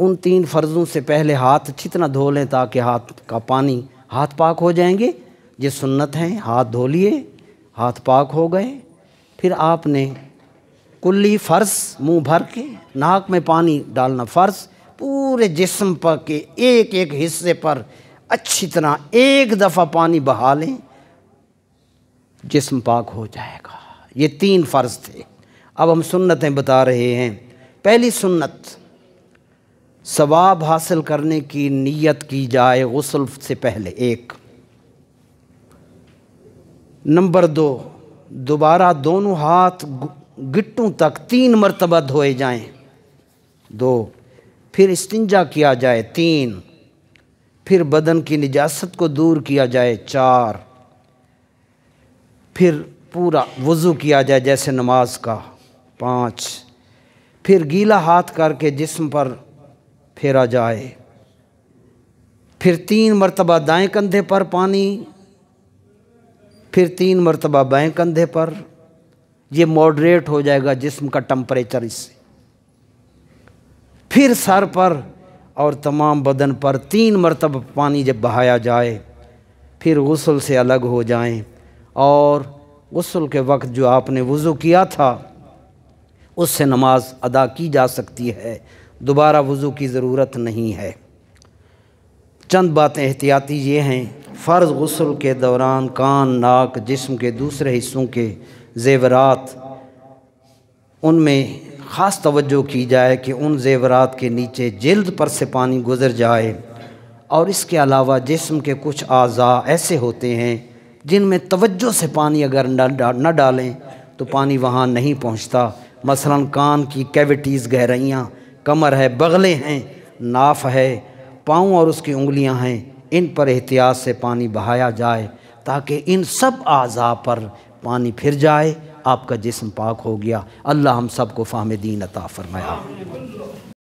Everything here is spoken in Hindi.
उन तीन फ़र्ज़ों से पहले हाथ अच्छी तरह धो लें ताकि हाथ का पानी हाथ पाक हो जाएंगे ये सुन्नत हैं हाथ धो लिए हाथ पाक हो गए फिर आपने कुल्ली फ़र्श मुंह भर के नाक में पानी डालना फ़र्श पूरे जिस्म पर के एक एक हिस्से पर अच्छी तरह एक दफ़ा पानी बहा लें जिस्म पाक हो जाएगा ये तीन फ़र्ज़ थे अब हम सुन्नतें बता रहे हैं पहली सुन्नत सवाब हासिल करने की नीयत की जाए गसल से पहले एक नंबर दो दोबारा दोनों हाथ गिट्टों तक तीन मरतबा धोए जाएं दो फिर इस्तिंजा किया जाए तीन फिर बदन की निजास्त को दूर किया जाए चार फिर पूरा वज़ू किया जाए जैसे नमाज का पाँच फिर गीला हाथ करके जिस्म पर फेरा जाए फिर तीन मरतबा दाएं कंधे पर पानी फिर तीन मरतबा बाएं कंधे पर ये मॉडरेट हो जाएगा जिस्म का टम्परेचर इससे फिर सर पर और तमाम बदन पर तीन मरतब पानी जब बहाया जाए फिर गसल से अलग हो जाएं और गसल के वक्त जो आपने वज़ू किया था उससे नमाज अदा की जा सकती है दोबारा वज़ू की ज़रूरत नहीं है चंद बातें एहतियाती ये हैं फ़र्ज़ गसल के दौरान कान नाक जिस्म के दूसरे हिस्सों के जेवरात उनमें ख़ास तवज्जो की जाए कि उन जेवरात के नीचे जल्द पर से पानी गुजर जाए और इसके अलावा जिस्म के कुछ अज़ा ऐसे होते हैं जिनमें तवज्जो से पानी अगर न डालें तो पानी वहाँ नहीं पहुँचता मसलन कान की कैविटीज़ गहराइयाँ कमर है बगले हैं नाफ है पाँव और उसकी उंगलियां हैं इन पर एहतियात से पानी बहाया जाए ताकि इन सब अज़ा पर पानी फिर जाए आपका जिस्म पाक हो गया अल्लाह हम सब को फाहम दीन अता फरमाया